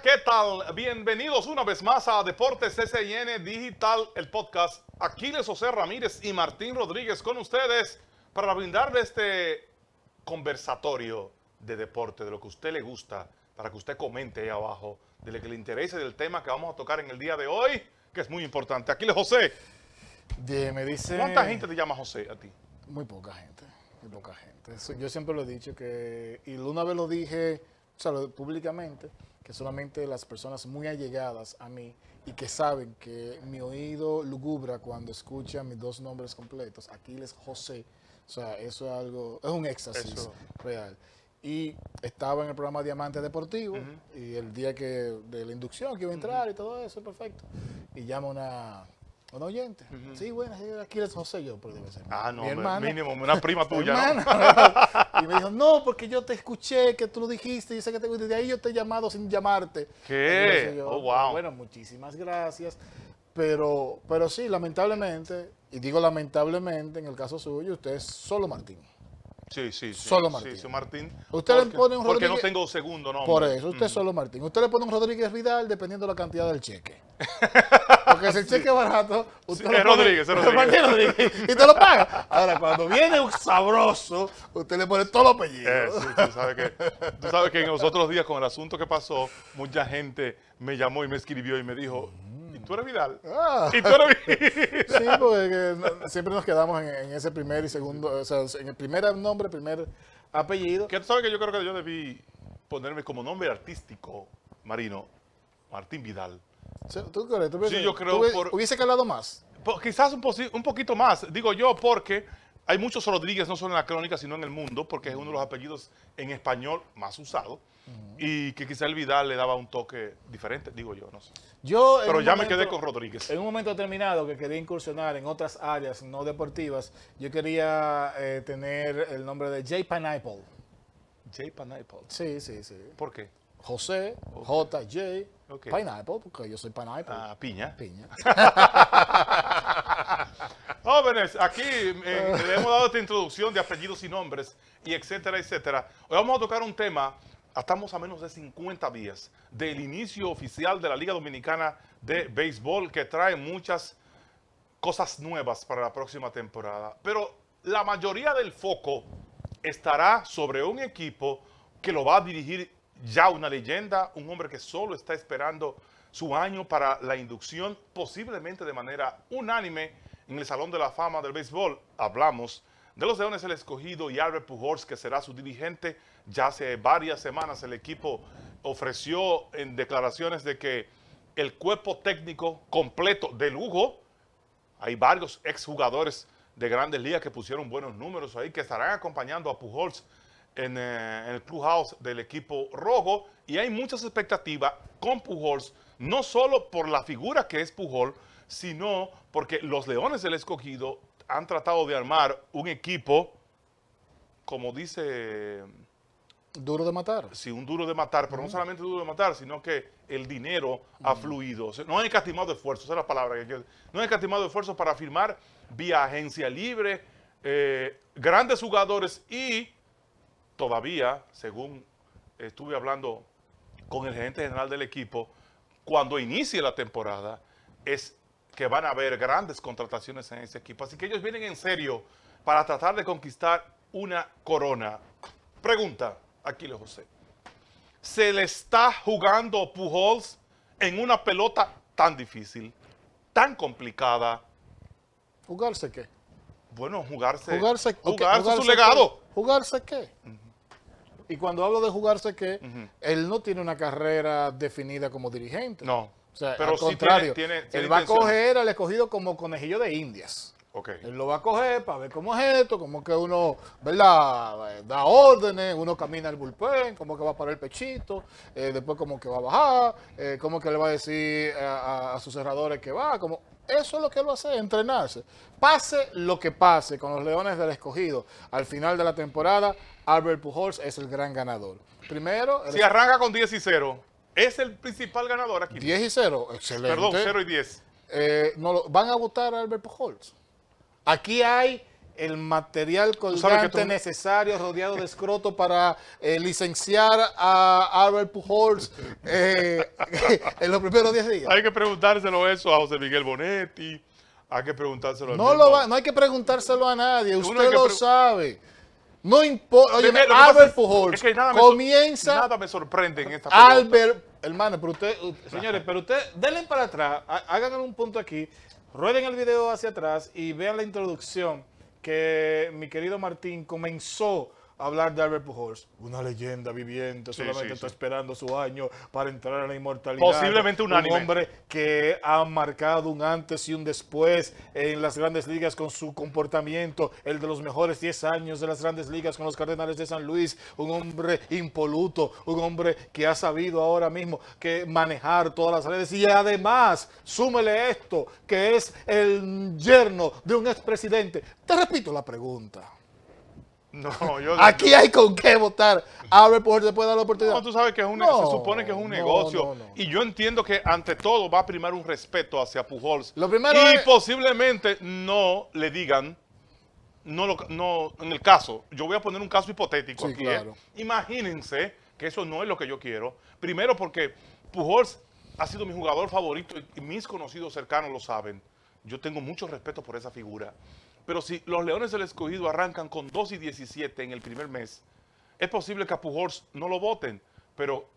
¿qué tal? Bienvenidos una vez más a Deportes CCN Digital, el podcast. Aquiles José Ramírez y Martín Rodríguez con ustedes para brindarle este conversatorio de deporte, de lo que a usted le gusta, para que usted comente ahí abajo, de lo que le interese del tema que vamos a tocar en el día de hoy, que es muy importante. Aquiles José. ¿Cuánta gente te llama José a ti? Muy poca gente, muy poca gente. yo siempre lo he dicho que, y una vez lo dije, o sea, públicamente, que solamente las personas muy allegadas a mí y que saben que mi oído lugubra cuando escucha mis dos nombres completos, Aquiles José, o sea, eso es algo, es un éxtasis real. Y estaba en el programa Diamante Deportivo y el día que de la inducción que iba a entrar y todo eso, perfecto. Y llama una un oyente. Sí, bueno, aquí les José yo, porque debe ser. Ah, no, mi mínimo, una prima tuya. y me dijo, no, porque yo te escuché, que tú lo dijiste, Y sé que te de ahí yo te he llamado sin llamarte. ¿Qué? oh, wow. Bueno, muchísimas gracias. Pero, pero sí, lamentablemente, y digo lamentablemente, en el caso suyo, usted es solo Martín. Sí, sí, sí. Solo Martín. Usted porque, le pone un Rodríguez. Porque no tengo segundo no Por eso, usted es solo Martín. Usted le pone un Rodríguez Vidal dependiendo la cantidad del cheque. que ah, es el cheque barato, usted lo Rodríguez, Rodríguez. Rodríguez, y te lo paga. Ahora, cuando viene un sabroso, usted le pone todos los apellidos. Eh, sí, tú, sabes que, en los otros días, con el asunto que pasó, mucha gente me llamó y me escribió y me dijo, tú eres Vidal. Y tú eres Vidal. Ah. Sí, porque siempre nos quedamos en, en, ese primer y segundo, o sea, en el primer nombre, primer apellido. Que tú sabes que yo creo que yo debí ponerme como nombre artístico, Marino, Martín Vidal. ¿Tú crees? Sí, yo creo. ¿Hubiese calado más? quizás un, un poquito más. Digo yo, porque hay muchos Rodríguez, no solo en la crónica, sino en el mundo, porque es uno de los apellidos en español más usado. Y que quizá el Vidal le daba un toque diferente, digo yo, no sé. Yo, Pero ya me quedé con Rodríguez. En un momento determinado que quería incursionar en otras áreas no deportivas, yo quería eh, tener el nombre de Jay Pineapple. Jay Pineapple. Sí, sí, sí. ¿Por qué? José, JJ, Pineapple, porque yo soy Pineapple. Ah, piña. Piña. Jóvenes, aquí eh, ah. le hemos dado esta introducción de apellidos y nombres, y etcétera, etcétera. Hoy vamos a tocar un tema, estamos a menos de 50 días del inicio oficial de la Liga Dominicana de Béisbol, que trae muchas cosas nuevas para la próxima temporada. Pero la mayoría del foco estará sobre un equipo que lo va a dirigir ya una leyenda, un hombre que solo está esperando su año para la inducción, posiblemente de manera unánime, en el Salón de la Fama del Béisbol. Hablamos de los Leones el Escogido y Albert Pujols, que será su dirigente. Ya hace varias semanas el equipo ofreció en declaraciones de que el cuerpo técnico completo de lugo hay varios exjugadores de grandes ligas que pusieron buenos números ahí, que estarán acompañando a Pujols eh, en, el clubhouse del equipo rojo y hay muchas expectativas con Pujols, no solo por la figura que es Pujol, sino porque los Leones del Escogido han tratado de armar un equipo, como dice... Duro de matar. Sí, un duro de matar, pero no solamente duro de matar, sino que el dinero ha fluido. no han escatimado esfuerzos, esa es la palabra que quiero. No han escatimado esfuerzos para firmar vía agencia libre, eh, grandes jugadores y todavía, según estuve hablando con el gerente general del equipo, cuando inicie la temporada, es que van a haber grandes contrataciones en ese equipo. Así que ellos vienen en serio para tratar de conquistar una corona. Pregunta, Aquiles José. ¿Se le está jugando Pujols en una pelota tan difícil, tan complicada? ¿Jugarse qué? Bueno, jugarse, jugarse, su legado. ¿Jugarse qué? Y cuando hablo de jugarse que él no tiene una carrera definida como dirigente. No. O sea, pero al contrario, él va a coger al escogido como conejillo de indias. Él lo va a coger para ver cómo es esto, cómo que uno, ¿verdad? Eh, da órdenes, uno camina al bullpen, Como que va a parar el pechito, eh, después como que va a bajar, Como eh, cómo que le va a decir a, sus cerradores que va, como eso es lo que él va a hacer, entrenarse. Pase lo que pase con los Leones del Escogido, al final de la temporada, Albert Pujols es el gran ganador. Primero... Si arranca con 10 y 0, es el principal ganador aquí. 10 y 0, excelente. Perdón, 0 y 10. Eh, ¿Van a votar a Albert Pujols? Aquí hay el material constante necesario rodeado de escroto para eh, licenciar a Albert Pujols eh, en los primeros 10 días. Hay que preguntárselo eso a José Miguel Bonetti, hay que preguntárselo no a lo va, No hay que preguntárselo a nadie, usted lo sabe. No importa, oye, Albert Pujols comienza... nada me sorprende en esta Albert, hermano, pero usted, señores, pero usted, denle para atrás, háganle un punto aquí. Rueden el video hacia atrás y vean la introducción que mi querido Martín comenzó hablar de Albert Pujols, una leyenda viviente, solamente está esperando su año para entrar a la inmortalidad. Posiblemente unánime. Un hombre que ha marcado un antes y un después en las grandes ligas con su comportamiento, el de los mejores 10 años de las grandes ligas con los Cardenales de San Luis, un hombre impoluto, un hombre que ha sabido ahora mismo que manejar todas las redes y además, súmele esto, que es el yerno de un expresidente. Te repito la pregunta. No, yo Aquí hay con qué votar. Abre Pujols te puede dar la oportunidad. tú sabes que es un, se supone que es un negocio. Y yo entiendo que ante todo va a primar un respeto hacia Pujols. y posiblemente no le digan, no, no, en el caso, yo voy a poner un caso hipotético aquí. ¿eh? Imagínense que eso no es lo que yo quiero. Primero porque Pujols ha sido mi jugador favorito y mis conocidos cercanos lo saben. Yo tengo mucho respeto por esa figura. Pero si los Leones del Escogido arrancan con 2 y 17 en el primer mes, es posible que a Pujols no lo voten, pero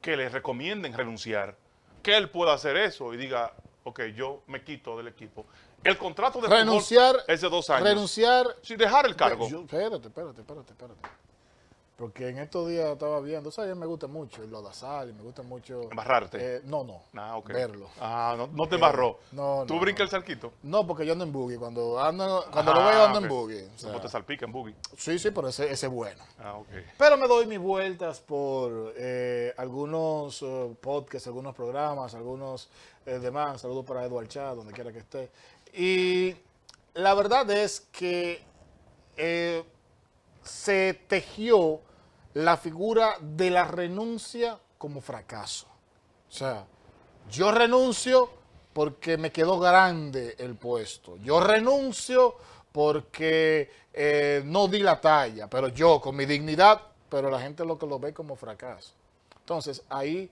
que le recomienden renunciar. Que él pueda hacer eso y diga, ok, yo me quito del equipo. El contrato de renunciar, es de dos años. Renunciar. Sin dejar el cargo. espérate, espérate, espérate, espérate. Porque en estos días estaba viendo, o sea, a mí me gusta mucho el lodazal, me gusta mucho... ¿Embarrarte? Eh, no, no. Ah, Verlo. Ah, no, te embarró. Eh, no, ¿Tú brincas el salquito? No, porque yo ando en buggy. Cuando, ando, cuando lo ah, veo ando en buggy. O ¿Cómo te salpica en buggy? Sí, sí, pero ese, es bueno. Ah, ok. Pero me doy mis vueltas por eh, algunos podcasts, algunos programas, algunos demás. Saludos para Eduard Chá, donde quiera que esté. Y la verdad es que se tejió la figura de la renuncia como fracaso. O sea, yo renuncio porque me quedó grande el puesto. Yo renuncio porque eh, no di la talla, pero yo con mi dignidad, pero la gente lo que lo ve como fracaso. Entonces, ahí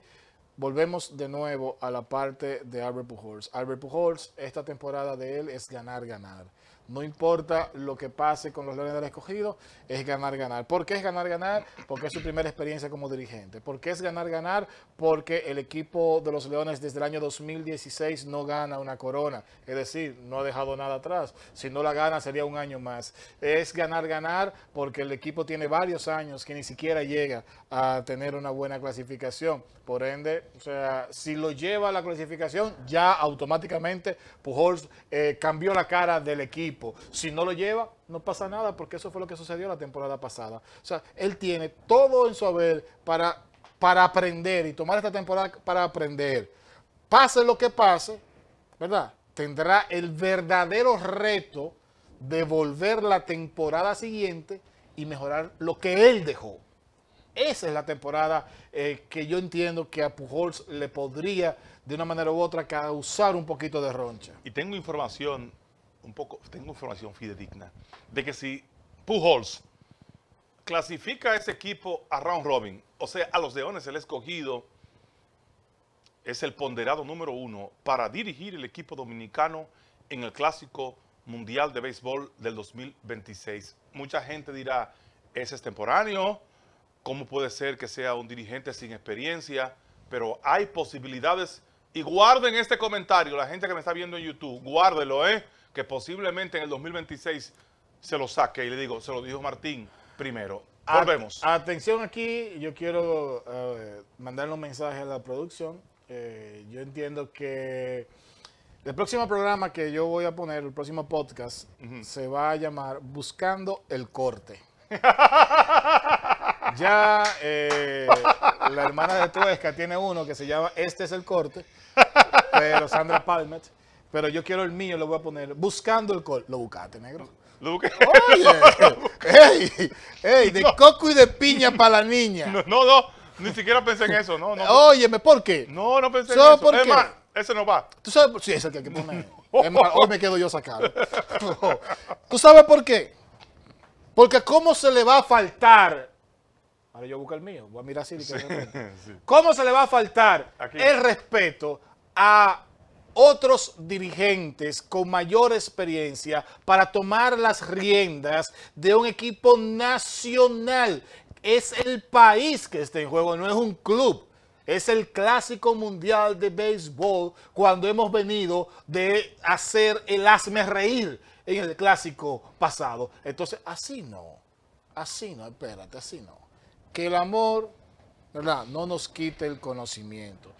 volvemos de nuevo a la parte de Albert Pujols. Albert Pujols, esta temporada de él es ganar, ganar. No importa lo que pase con los Leones del Escogido, es ganar, ganar. ¿Por qué es ganar, ganar? Porque es su primera experiencia como dirigente. ¿Por qué es ganar, ganar? Porque el equipo de los Leones desde el año 2016 no gana una corona. Es decir, no ha dejado nada atrás. Si no la gana, sería un año más. Es ganar, ganar porque el equipo tiene varios años que ni siquiera llega a tener una buena clasificación. Por ende, o sea, si lo lleva a la clasificación, ya automáticamente Pujols eh, cambió la cara del equipo si no lo lleva, no pasa nada, porque eso fue lo que sucedió la temporada pasada. O sea, él tiene todo en su haber para, para aprender y tomar esta temporada para aprender. Pase lo que pase, ¿verdad? Tendrá el verdadero reto de volver la temporada siguiente y mejorar lo que él dejó. Esa es la temporada eh, que yo entiendo que a Pujols le podría, de una manera u otra, causar un poquito de roncha. Y tengo información un poco, tengo información fidedigna, de que si Pujols clasifica a ese equipo a round robin, o sea, a los Leones el escogido es el ponderado número uno para dirigir el equipo dominicano en el clásico mundial de béisbol del 2026. Mucha gente dirá, es extemporáneo, ¿cómo puede ser que sea un dirigente sin experiencia? Pero hay posibilidades y guarden este comentario, la gente que me está viendo en YouTube, guárdelo, ¿eh? que posiblemente en el 2026 se lo saque. Y le digo, se lo dijo Martín primero. Volvemos. atención aquí, yo quiero eh, mandar un mensaje a la producción. Eh, yo entiendo que el próximo programa que yo voy a poner, el próximo podcast, se va a llamar Buscando el Corte. ya eh, la hermana de Tuesca tiene uno que se llama Este es el Corte, pero Sandra Palmet. Pero yo quiero el mío, lo voy a poner buscando el col. Lo buscaste, negro. Lo busqué. Oye, ey, ey, de coco y de piña para la niña. No, no, ni siquiera pensé en eso, no, no. Óyeme, ¿por qué? No, no pensé en eso. Por es Más, ese no va. ¿Tú sabes? Sí, ese que hay que poner. hoy me quedo yo sacado. ¿Tú sabes por qué? Porque cómo se le va a faltar Ahora yo busco el mío. Voy a mirar así. Sí, ¿Cómo se le va a faltar el respeto a otros dirigentes con mayor experiencia para tomar las riendas de un equipo nacional. Es el país que está en juego, no es un club. Es el clásico mundial de béisbol cuando hemos venido de hacer el asme reír en el clásico pasado. Entonces, así no. Así no, espérate, así no. Que el amor, ¿verdad? No nos quite el conocimiento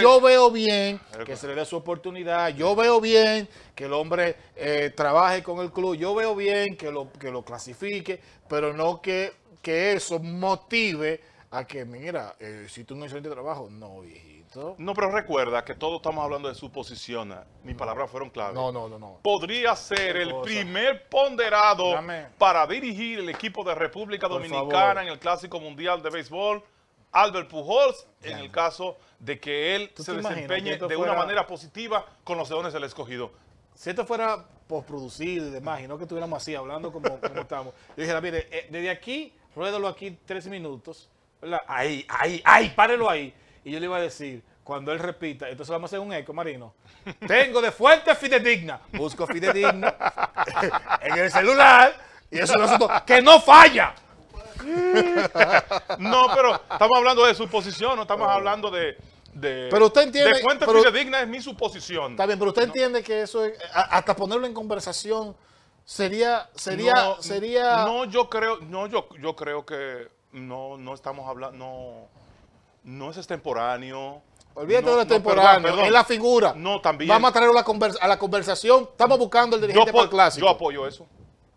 yo, veo, bien que se le dé su oportunidad, yo veo bien que el hombre eh, trabaje con el club, yo veo bien que lo, que lo clasifique, pero no que, que eso motive a que, mira, eh, si tú un excelente trabajo, no, viejito. No, pero recuerda que todos estamos hablando de su posición, Mis palabras fueron claves. No, no, no, no. Podría ser el primer ponderado para dirigir el equipo de República Dominicana en el Clásico Mundial de Béisbol Albert Pujols en el caso de que él se desempeñe de una manera positiva con los leones del escogido. Si esto fuera postproducido y demás, y no que estuviéramos así hablando como, estamos, yo dijera, mire, eh, desde aquí, ruédalo aquí tres minutos, ahí, ahí, ahí, párelo ahí. Y yo le iba a decir, cuando él repita, entonces vamos a hacer un eco, Marino. Tengo de fuente fidedigna. Busco fidedigna en el celular. Y eso es nosotros. que no falla. no, pero estamos hablando de suposición, no estamos ah. hablando de... De, pero usted entiende, de fuente pero, fidedigna es mi suposición. Está bien, pero usted entiende que eso es, hasta ponerlo en conversación sería sería sería No, yo creo, no yo yo creo que no no estamos hablando no no es extemporáneo. Olvídate de de extemporáneo, es la figura. No, también. Vamos a traerlo a, conversa, la conversación. Estamos buscando el dirigente yo para Yo apoyo eso.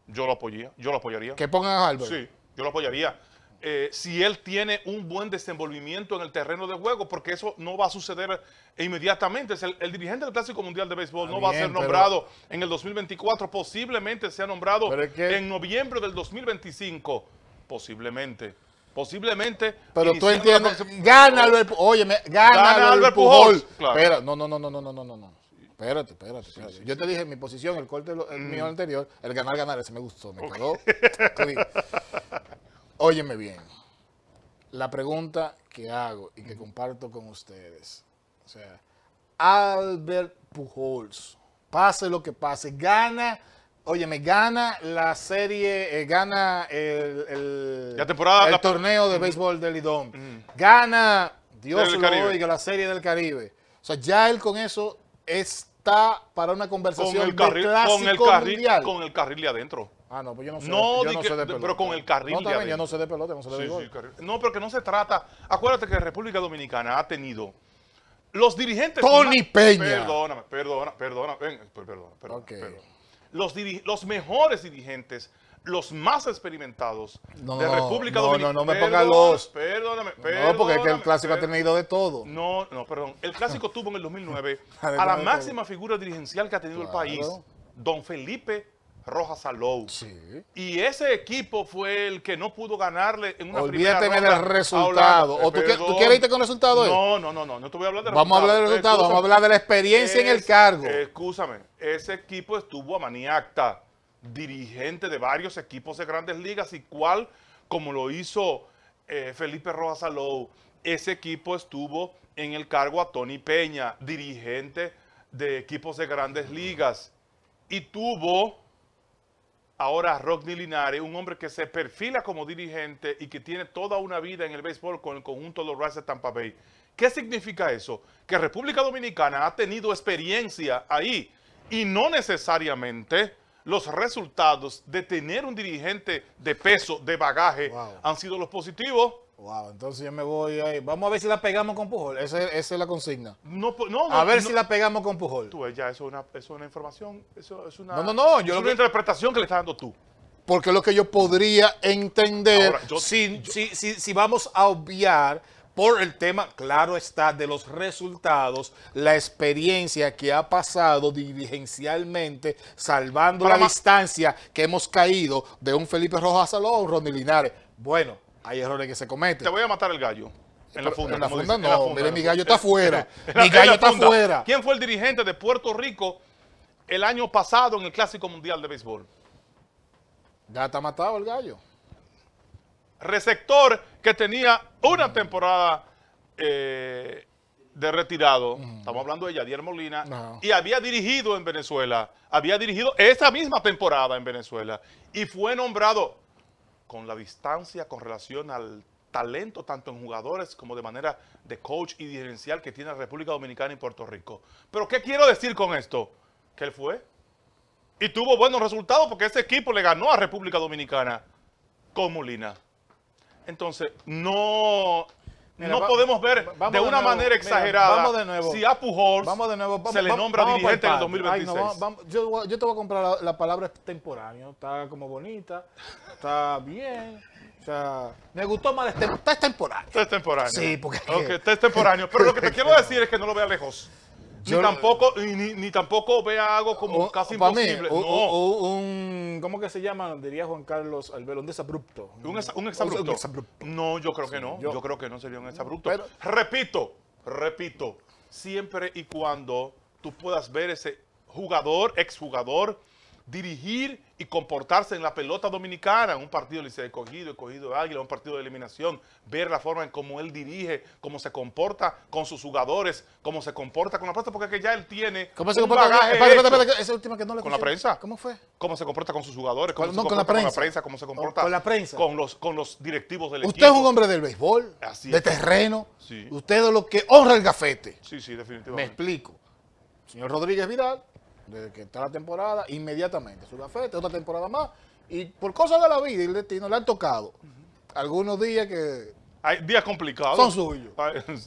Yo lo apoyaría. Yo lo apoyaría. Que pongan a Albert. Sí yo lo apoyaría. Eh, si él tiene un buen desenvolvimiento en el terreno de juego, porque eso no va a suceder inmediatamente. El, dirigente del Clásico Mundial de Béisbol no va a ser nombrado en el 2024, posiblemente sea nombrado en noviembre del 2025, posiblemente. Posiblemente. Pero tú entiendes. Gana Albert Pujol. oye, gana, Albert Pujol. espera, no, no, no, no, no, no, no. Espérate, espérate, Yo te dije mi posición, el corte el mío mm. anterior, el ganar, ganar, ese me gustó, me quedó. Óyeme bien. La pregunta que hago y que comparto con ustedes. O sea, Albert Pujols, pase lo que pase, gana, óyeme, gana la serie, eh, gana el, la temporada, el torneo de béisbol del Lidón, gana, Dios lo oiga, la serie del Caribe. O sea, ya él con eso es para una conversación con el carril, de con el carril, Con el carril de adentro. Ah, no, pues yo no sé, pelota. Pero con el carril no, de adentro. no sé de pelota, no pero que no se trata... Acuérdate que República Dominicana ha tenido los dirigentes... Tony Peña. Perdóname, perdona, perdona, perdona, perdón, los mejores dirigentes los más experimentados de República Dominicana. No, no, no me ponga los. Perdóname, perdóname. No, porque es que el clásico ha tenido de todo. No, no, perdón. El clásico tuvo en el 2009 a la máxima figura dirigencial que ha tenido el país, don Felipe Rojas Salou. Sí. Y ese equipo fue el que no pudo ganarle en una primera ronda. del resultado. ¿O tú, quieres irte con el resultado? No, no, no, no, no te voy a hablar del resultados. resultado. Vamos a hablar del resultado, vamos a hablar de la experiencia en el cargo. Escúchame, ese equipo estuvo a maniacta dirigente de varios equipos de grandes ligas y cual, como lo hizo eh, Felipe Rojas Alou, ese equipo estuvo en el cargo a Tony Peña, dirigente de equipos de grandes ligas. Y tuvo ahora a Rodney Linares, un hombre que se perfila como dirigente y que tiene toda una vida en el béisbol con el conjunto de los Rays de Tampa Bay. ¿Qué significa eso? Que República Dominicana ha tenido experiencia ahí y no necesariamente los resultados de tener un dirigente de peso, de bagaje, han sido los positivos. Wow, entonces yo me voy ahí. Vamos a ver si la pegamos con Pujol. Esa, es la consigna. No, a ver si la pegamos con Pujol. Tú, ya, eso es una, una información, eso es una, no, no, no, yo es una interpretación que le estás dando tú porque lo que yo podría entender si, si, si, vamos a obviar por el tema, claro está, de los resultados, la experiencia que ha pasado dirigencialmente salvando la distancia que hemos caído de un Felipe Rojas a un Ronnie Linares. Bueno, hay errores que se cometen. Te voy a matar el gallo. En la funda, en la no, mire, mi gallo está afuera. Mi gallo está afuera. ¿Quién fue el dirigente de Puerto Rico el año pasado en el Clásico Mundial de Béisbol? Ya está matado el gallo receptor que tenía una temporada eh, de retirado, estamos hablando de Yadier Molina, y había dirigido en Venezuela, había dirigido esa misma temporada en Venezuela, y fue nombrado con la distancia con relación al talento, tanto en jugadores como de manera de coach y diferencial que tiene la República Dominicana y Puerto Rico. Pero ¿qué quiero decir con esto? Que él fue y tuvo buenos resultados porque ese equipo le ganó a República Dominicana con Molina. Entonces, no, no podemos ver de, una manera exagerada si a Pujols se le nombra dirigente en el 2026. yo, te voy a comprar la, palabra extemporáneo. Está como bonita, está bien. O sea, me gustó más. Está extemporáneo. Está extemporáneo. Sí, porque... Okay, está extemporáneo. Pero lo que te quiero decir es que no lo vea lejos. ni, tampoco, ni, tampoco vea algo como casi imposible. no. O, un Mm, ¿cómo que se llama? Diría Juan Carlos Alberto, un desabrupto. ¿Un, exabrupto? No, yo creo que no. Yo, creo que no sería un exabrupto. repito, repito, siempre y cuando tú puedas ver ese jugador, exjugador, dirigir y comportarse en la pelota dominicana, un partido le de cogido, cogido de águila, un partido de eliminación, ver la forma en cómo él dirige, cómo se comporta con sus jugadores, cómo se comporta con la prensa, porque es que ya él tiene ¿Cómo se comporta, ¿Con la prensa? ¿Cómo fue? ¿Cómo se comporta con sus jugadores? ¿Cómo se con, la prensa. con la prensa? ¿Cómo se oh, comporta con, la prensa. con los, con los directivos del equipo? Usted es un hombre del béisbol, de terreno, usted es lo que honra el gafete. Sí, sí, definitivamente. Me explico. Señor Rodríguez Vidal, desde que está la temporada, inmediatamente. Su café otra temporada más. Y por cosas de la vida y el destino le han tocado. Algunos días que... Hay días complicados. Son suyos.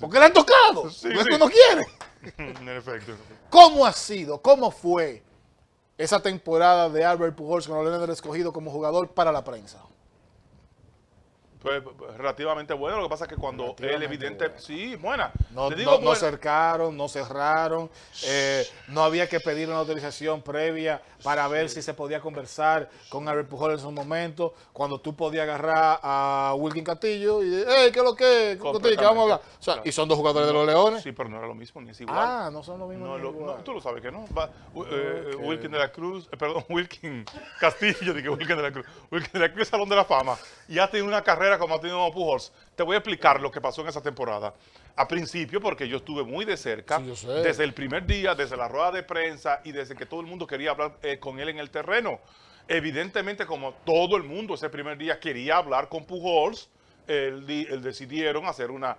Porque le han tocado. no es uno quiere. en efecto. ¿Cómo ha sido? ¿Cómo fue esa temporada de Albert Pujols con los Escogido como jugador para la prensa? Pues relativamente bueno, lo que pasa es que cuando él evidente, sí, buena. No, no, cercaron, no cerraron, eh, no había que pedir una autorización previa para ver si se podía conversar con Harry Pujol en su momento, cuando tú podías agarrar a Wilkin Castillo y ¡eh! ¿qué es lo que ¿qué vamos a hablar? y son dos jugadores de los Leones. Sí, pero no era lo mismo, ni es igual. Ah, no son lo mismo. tú lo sabes que no. Va, eh, Wilkin de la Cruz, eh, perdón, Wilkin Castillo, dije Wilkin de la Cruz. Wilkin de la Cruz, Salón de la Fama. Ya tiene una carrera como ha tenido Pujols, te voy a explicar lo que pasó en esa temporada. A principio, porque yo estuve muy de cerca, desde el primer día, desde la rueda de prensa y desde que todo el mundo quería hablar eh, con él en el terreno. Evidentemente, como todo el mundo ese primer día quería hablar con Pujols, el decidieron hacer una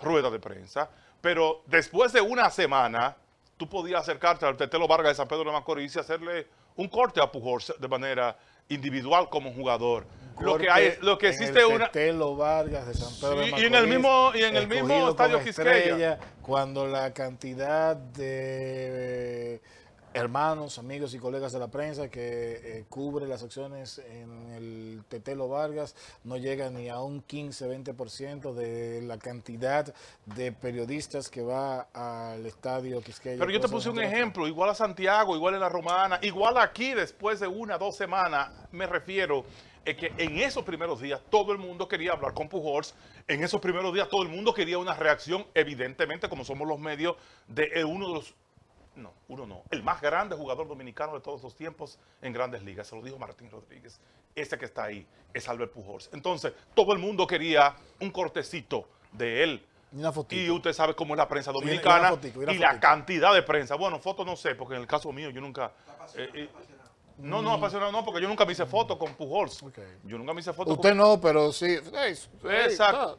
rueda de prensa. Pero después de una semana, tú podías acercarte al Tetelo Vargas de San Pedro de Macorís y hacerle un corte a Pujols de manera individual como jugador lo que hay, lo que existe en una Tetelo Vargas de San Pedro de y en el mismo y en el mismo estadio Quisqueya cuando la cantidad de eh, hermanos, amigos y colegas de la prensa que eh, cubre las acciones en el Tetelo Vargas no llega ni a un 15-20% de la cantidad de periodistas que va al estadio Quisqueya. Pero yo te puse un ejemplo, igual a Santiago, igual en la Romana, igual aquí después de una, dos semanas, me refiero es que en esos primeros días todo el mundo quería hablar con Pujols, en esos primeros días todo el mundo quería una reacción, evidentemente, como somos los medios, de uno de los, no, uno no, el más grande jugador dominicano de todos los tiempos en grandes ligas, se lo dijo Martín Rodríguez, ese que está ahí es Albert Pujols. Entonces, todo el mundo quería un cortecito de él. Una y usted sabe cómo es la prensa dominicana y, la cantidad de prensa. Bueno, fotos no sé, porque en el caso mío yo nunca... Eh, eh, no, no, apasionado no, porque yo nunca me hice foto con Pujols. Yo nunca me hice foto Usted no, pero sí. Exacto.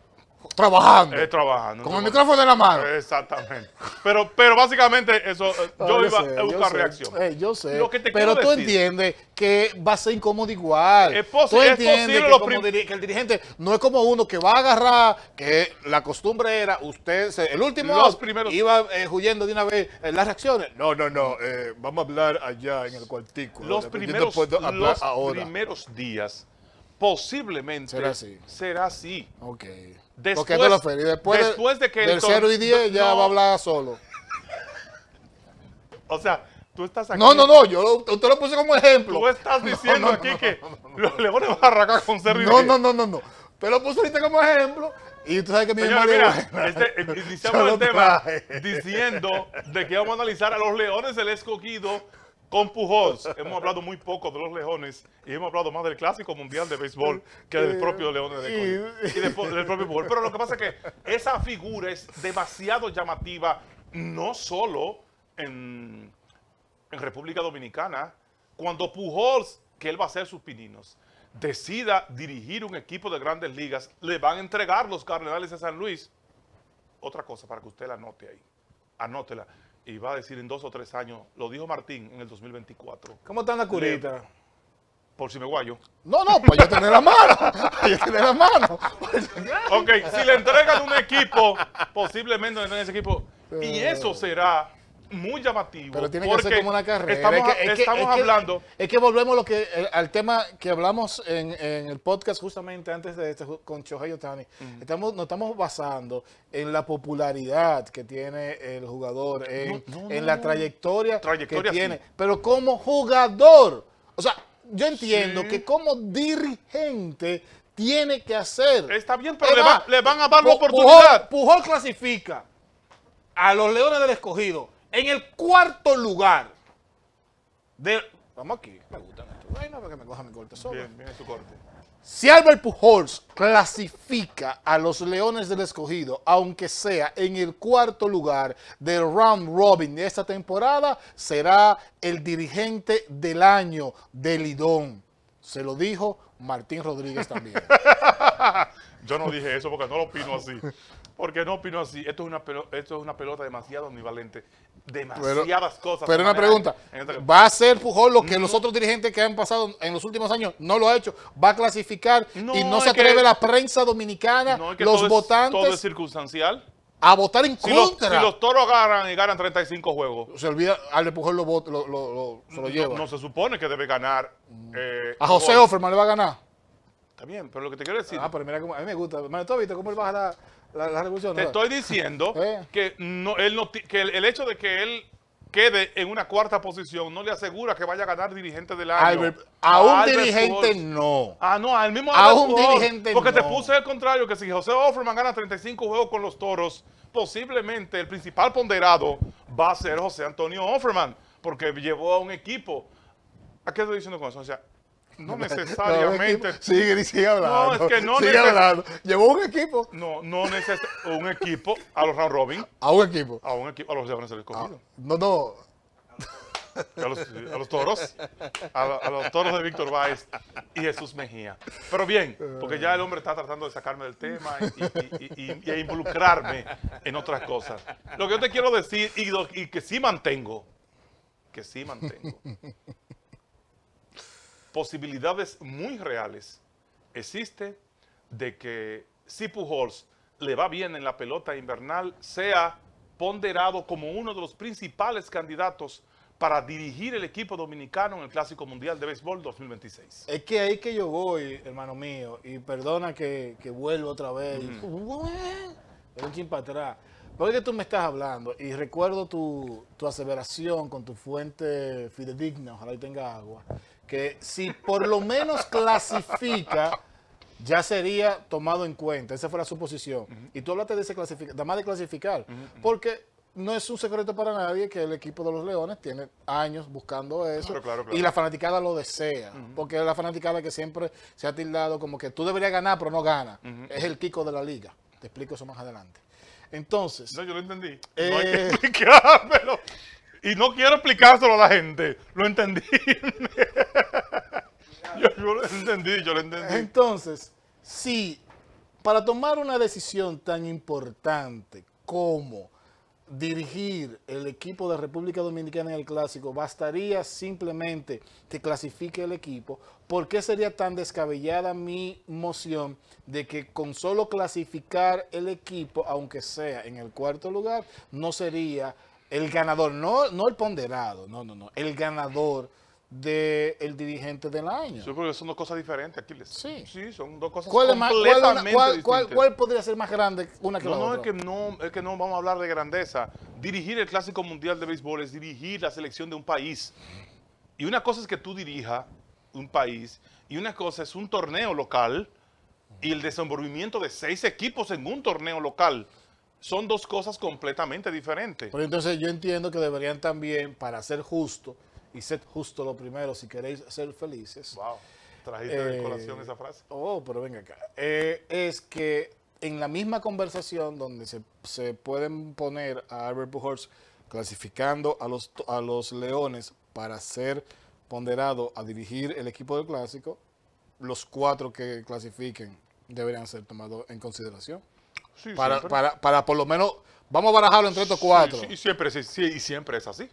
Trabajando. trabajando. Con el micrófono en la mano. Exactamente. Pero, pero básicamente eso, eh, yo, iba a buscar reacción. Eh, yo sé. pero tú entiendes que va a ser incómodo igual. tú entiendes que, el dirigente no es como uno que va a agarrar, que la costumbre era, usted, el último los primeros. iba eh, huyendo de una vez las reacciones. No, no, no. vamos a hablar allá en el cuartículo. Los, primeros, los primeros días posiblemente será así. Será así. Okay. Después, lo después, de que el 0 y 10 ya va a hablar solo. o sea, tú estás aquí. No, no, no, yo lo, lo puse como ejemplo. Tú estás diciendo aquí que los leones van a arrancar con 0 y 10. No, no, no, no, no. Te lo puse ahorita como ejemplo y tú sabes que mi Señora, mira, este, iniciamos el tema diciendo de que vamos a analizar a los leones el escogido con Pujols. Hemos hablado muy poco de los Leones y hemos hablado más del Clásico Mundial de Béisbol que del propio León de Pero lo que pasa es que esa figura es demasiado llamativa, no solo en, República Dominicana. Cuando Pujols, que él va a ser sus pininos, decida dirigir un equipo de grandes ligas, le van a entregar los Cardenales de San Luis. Otra cosa para que usted la anote ahí. Anótela y va a decir en dos o tres años, lo dijo Martín en el 2024. ¿Cómo están la curita? Por si me guayo. No, no, para pues yo tener la mano. Para yo tener la mano. ok, si le entregan un equipo, posiblemente le entregan ese equipo. Y eh. eso será muy llamativo. Pero tiene que ser como una carrera. Estamos, es hablando. Es que volvemos lo que, eh, al tema que hablamos en, el podcast justamente antes de este con Shohei Otani. Estamos, nos estamos basando en la popularidad que tiene el jugador, en, la trayectoria, que tiene. Pero como jugador, o sea, yo entiendo que como dirigente tiene que hacer. Está bien, pero le, van a dar la oportunidad. Pujol clasifica a los Leones del Escogido en el cuarto lugar de... Vamos aquí, me gustan esto. me coja mi corte Si Albert Pujols clasifica a los Leones del Escogido, aunque sea en el cuarto lugar de round robin de esta temporada, será el dirigente del año del Lidón. Se lo dijo Martín Rodríguez también. Yo no dije eso porque no lo opino así. Porque no opino así. Esto es una pelota, esto es una pelota demasiado ambivalente. Demasiadas cosas. Pero una pregunta. ¿Va a ser Pujol lo que los otros dirigentes que han pasado en los últimos años no lo ha hecho? ¿Va a clasificar y no se atreve la prensa dominicana, los votantes? todo es circunstancial. A votar en contra. si los toros ganan y ganan 35 juegos. Se olvida, Ale Pujol lo, lo, se lo lleva. No, se supone que debe ganar. Mm. Eh, a José Offerman le va a ganar. Está bien, pero lo que te quiero decir. Ah, pero mira, cómo, a mí me gusta. Mano cómo él a la, Te estoy diciendo que, no, el, hecho de que él quede en una cuarta posición no le asegura que vaya a ganar dirigente del año. a un dirigente no. Ah, no, al mismo A un dirigente Porque te puse el contrario, que si José Offerman gana 35 juegos con los Toros, posiblemente el principal ponderado va a ser José Antonio Offerman, porque llevó a un equipo. ¿A qué estoy diciendo con eso? No necesariamente. sigue, sigue hablando. No, es que no sigue Llevó un equipo. No, no necesariamente. un equipo a los round robin. A un equipo. A un equipo. A los leones del ah, escogido. no, no. A los, toros. A, los toros de Víctor Báez y Jesús Mejía. Pero bien, porque ya el hombre está tratando de sacarme del tema y, involucrarme en otras cosas. Lo que yo te quiero decir y, y que sí mantengo, que sí mantengo, posibilidades muy reales existe de que si Pujols le va bien en la pelota invernal, sea ponderado como uno de los principales candidatos para dirigir el equipo dominicano en el Clásico Mundial de Béisbol 2026. Es que ahí que yo voy, hermano mío, y perdona que, que vuelvo otra vez, mm un atrás. tú me estás hablando, y recuerdo tu, tu aseveración con tu fuente fidedigna, ojalá y tenga agua, que si por lo menos clasifica, ya sería tomado en cuenta. Esa fue la suposición. Y tú hablaste de ese clasificar, más de clasificar, porque no es un secreto para nadie que el equipo de los Leones tiene años buscando eso. Y la fanaticada lo desea. Porque es la fanaticada que siempre se ha tildado como que tú deberías ganar, pero no gana. Es el Kiko de la liga. Te explico eso más adelante. Entonces. No, yo lo entendí. no hay que eh, Y no quiero explicárselo a la gente. Lo entendí. yo, lo entendí, yo lo entendí. Entonces, si para tomar una decisión tan importante como dirigir el equipo de República Dominicana en el Clásico, bastaría simplemente que clasifique el equipo, ¿por qué sería tan descabellada mi moción de que con solo clasificar el equipo, aunque sea en el cuarto lugar, no sería el ganador, no, no el ponderado, no, no, no. El ganador del el dirigente del año. Sí, porque son dos cosas diferentes, Aquiles. Sí. Sí, son dos cosas completamente cuál, podría ser más grande una que no, no, Es que no, es que no vamos a hablar de grandeza. Dirigir el Clásico Mundial de Béisbol es dirigir la selección de un país. Y una cosa es que tú dirijas un país y una cosa es un torneo local y el desenvolvimiento de seis equipos en un torneo local. Son dos cosas completamente diferentes. Pero entonces yo entiendo que deberían también, para ser justo, y ser justo lo primero si queréis ser felices. Wow, trajiste de eh, colación esa frase. Oh, pero venga acá. Eh, es que en la misma conversación donde se, pueden poner a Albert Pujols clasificando a los, a los Leones para ser ponderado a dirigir el equipo del Clásico, los cuatro que clasifiquen deberían ser tomados en consideración para, para, por lo menos, vamos a barajarlo entre estos cuatro. y, siempre, y siempre es así.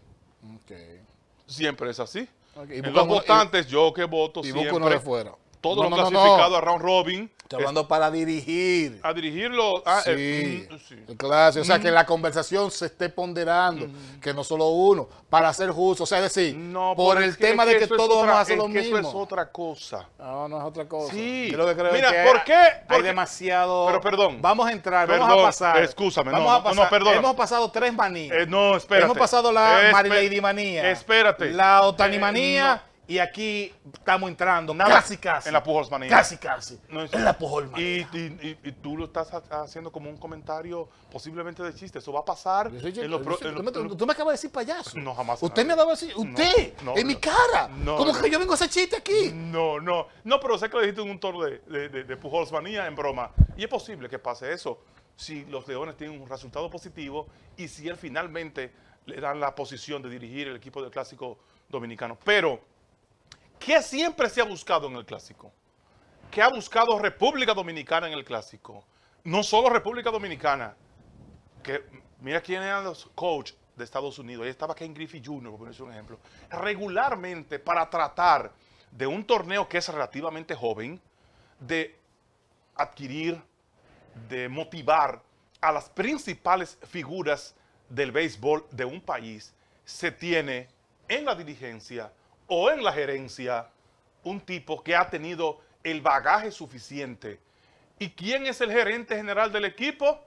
Siempre es así. Y en los votantes, yo que voto y siempre. Y busco uno de fuera todo no, clasificado a round robin. Estoy hablando para dirigir. A dirigirlo. Ah, sí, eh, mm, Clase, o sea, que mm. la conversación se esté ponderando, mm. que no solo uno, para ser justo. O sea, decir, no, por el tema de que, todos vamos a hacer lo mismo. Eso es otra cosa. No, no es otra cosa. Sí. Yo lo que creo Mira, ¿por qué? Hay, demasiado. Pero perdón. Vamos a entrar, vamos a pasar. Excúsame, vamos a pasar, no, perdón. Hemos pasado tres manías. Eh, no, espérate. Hemos pasado la Marilady manía. Espérate. La Otani eh, y aquí estamos entrando Nada casi, casi. En la Manía. Casi, casi. en la Pujolsmanía. Y, y, tú lo estás haciendo como un comentario posiblemente de chiste. Eso va a pasar tú, me, acabas de decir payaso. No, jamás. Usted me ha dado así. Usted, en mi cara. ¿Cómo que yo vengo a hacer chiste aquí? No, no. No, pero sé que lo dijiste en un toro de, de, de, de en broma. Y es posible que pase eso si los Leones tienen un resultado positivo y si él finalmente le dan la posición de dirigir el equipo del Clásico Dominicano. Pero ¿Qué siempre se ha buscado en el clásico? ¿Qué ha buscado República Dominicana en el clásico? No solo República Dominicana, que mira quién eran los coach de Estados Unidos. Ahí estaba Ken Griffey Jr., por ponerse un ejemplo. Regularmente, para tratar de un torneo que es relativamente joven, de adquirir, de motivar a las principales figuras del béisbol de un país, se tiene en la dirigencia o en la gerencia un tipo que ha tenido el bagaje suficiente. ¿Y quién es el gerente general del equipo?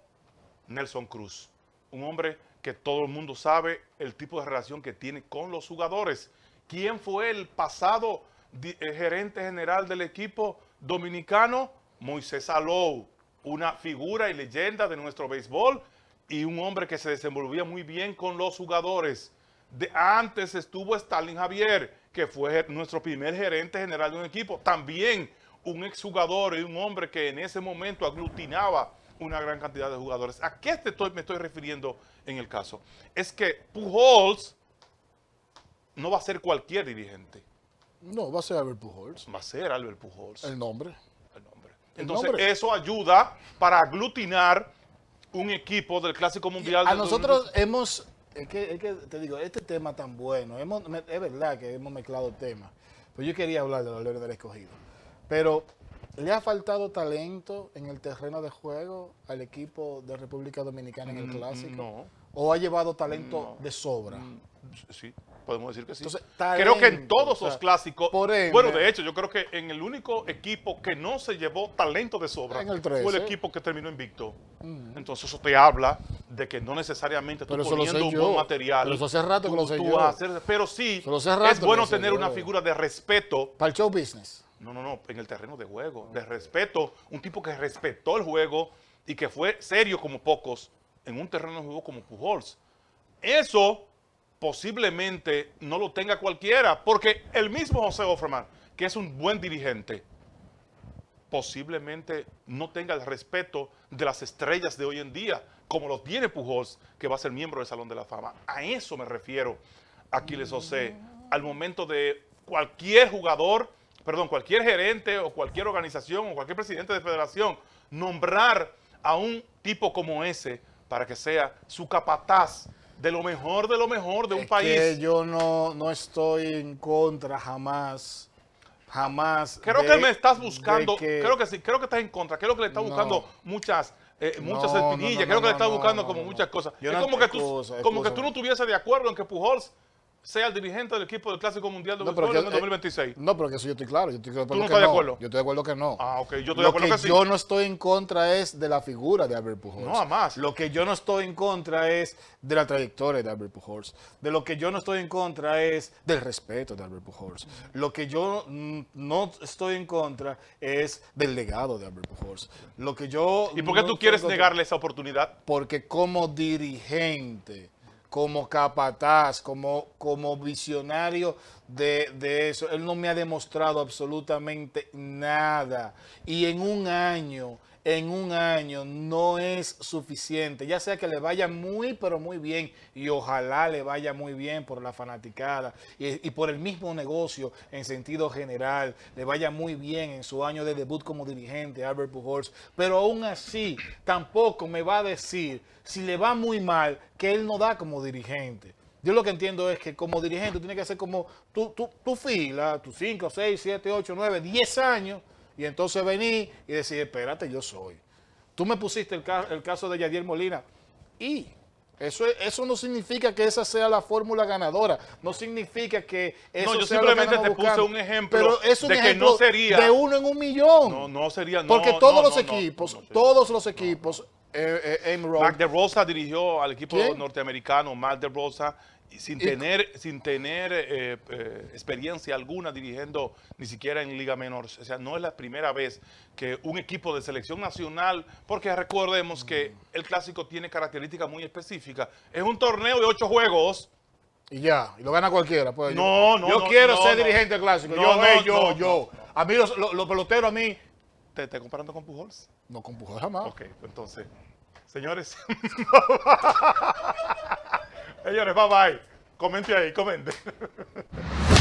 Nelson Cruz, un hombre que todo el mundo sabe el tipo de relación que tiene con los jugadores. ¿Quién fue el pasado eh, gerente general del equipo dominicano? Moisés Alou, una figura y leyenda de nuestro béisbol y un hombre que se desenvolvía muy bien con los jugadores. antes estuvo Stalin Javier, que fue nuestro primer gerente general de un equipo, también un exjugador y un hombre que en ese momento aglutinaba una gran cantidad de jugadores. ¿A qué estoy, me estoy refiriendo en el caso? Es que Pujols no va a ser cualquier dirigente. No, va a ser Albert Pujols. Va a ser Albert Pujols. El nombre. El nombre. Entonces, eso ayuda para aglutinar un equipo del Clásico Mundial. a nosotros hemos es que, te digo, este tema tan bueno, es verdad que hemos mezclado temas, pues yo quería hablar de los Leones del Escogido, pero ¿le ha faltado talento en el terreno de juego al equipo de República Dominicana en el mm, Clásico? No. ¿O ha llevado talento de sobra? Mm, sí, Podemos decir que sí. creo que en todos los clásicos. bueno, de hecho, yo creo que en el único equipo que no se llevó talento de sobra fue el ¿eh? equipo que terminó invicto. Entonces, eso te habla de que no necesariamente tú poniendo un buen material. Pero rato pero sí, es bueno tener una figura de respeto. Para el show business. No, no, no, en el terreno de juego, de respeto. Un tipo que respetó el juego y que fue serio como pocos en un terreno de juego como Pujols. Eso posiblemente no lo tenga cualquiera, porque el mismo José Offerman, que es un buen dirigente, posiblemente no tenga el respeto de las estrellas de hoy en día, como lo tiene Pujols, que va a ser miembro del Salón de la Fama. A eso me refiero, Aquiles José, al momento de cualquier jugador, perdón, cualquier gerente o cualquier organización o cualquier presidente de federación, nombrar a un tipo como ese para que sea su capataz de lo mejor de lo mejor de un país. yo no, no estoy en contra jamás. Jamás. Creo que me estás buscando. creo que sí, creo que estás en contra. Creo que le estás buscando muchas. Eh, muchas espinillas, creo que le estás buscando como muchas cosas. es como, que tú, como que tú no estuvieses de acuerdo en que Pujols sea el dirigente del equipo del Clásico Mundial de en 2026. Eh, no, pero que eso yo estoy claro. Yo estoy de acuerdo ¿Tú no estás de acuerdo? Yo estoy de acuerdo que no. Ah, ok. Yo estoy Lo de acuerdo que, yo no estoy en contra es de la figura de Albert Pujols. No, jamás. Lo que yo no estoy en contra es de la trayectoria de Albert Pujols. De lo que yo no estoy en contra es del respeto de Albert Pujols. Lo que yo mm, no estoy en contra es del legado de Albert Pujols. Lo que yo... ¿Y por qué tú quieres negarle esa oportunidad? Porque como dirigente como capataz, como, como visionario de, de, eso. Él no me ha demostrado absolutamente nada. Y en un año, en un año no es suficiente. Ya sea que le vaya muy, pero muy bien. Y ojalá le vaya muy bien por la fanaticada y, por el mismo negocio en sentido general. Le vaya muy bien en su año de debut como dirigente, Albert Pujols. Pero aún así, tampoco me va a decir, si le va muy mal, que él no da como dirigente. Yo lo que entiendo es que como dirigente tiene que ser como tu, tu fila, tus 5, 6, 7, 8, 9, 10 años y entonces vení y decir, espérate, yo soy. Tú me pusiste el, caso de Yadier Molina. Y eso, eso no significa que esa sea la fórmula ganadora. No significa que eso No, yo simplemente te puse un ejemplo de que no sería... De uno en un millón. No, no sería... Porque todos los equipos, todos los equipos... Eh, eh Mac de Rosa dirigió al equipo norteamericano. Mac de Rosa sin tener, sin tener eh, eh, experiencia alguna dirigiendo ni siquiera en Liga Menor. O sea, no es la primera vez que un equipo de selección nacional, porque recordemos que el clásico tiene características muy específicas. Es un torneo de ocho juegos. Y ya, y lo gana cualquiera. Pues, no, yo, no. Yo quiero ser dirigente clásico. yo, yo, yo. A mí los, peloteros, a mí. ¿Te estás comparando con Pujols? No, con Pujols jamás. Ok, pues entonces, señores. Señores, a bye. Comente ahí, comente.